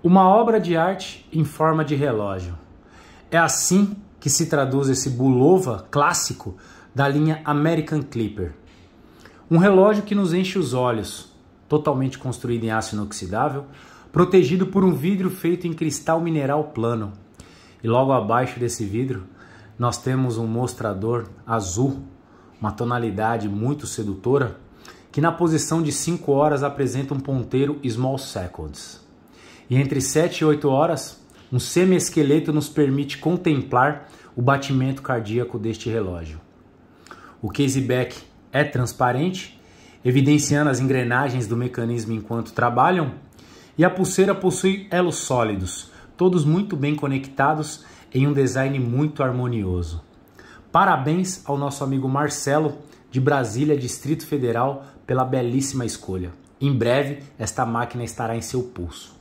Uma obra de arte em forma de relógio. É assim que se traduz esse Bulova clássico da linha American Clipper. Um relógio que nos enche os olhos, totalmente construído em aço inoxidável, protegido por um vidro feito em cristal mineral plano. E logo abaixo desse vidro, nós temos um mostrador azul, uma tonalidade muito sedutora, que na posição de 5 horas apresenta um ponteiro small seconds e entre 7 e 8 horas, um semi-esqueleto nos permite contemplar o batimento cardíaco deste relógio. O case back é transparente, evidenciando as engrenagens do mecanismo enquanto trabalham, e a pulseira possui elos sólidos, todos muito bem conectados em um design muito harmonioso. Parabéns ao nosso amigo Marcelo, de Brasília, Distrito Federal, pela belíssima escolha. Em breve, esta máquina estará em seu pulso.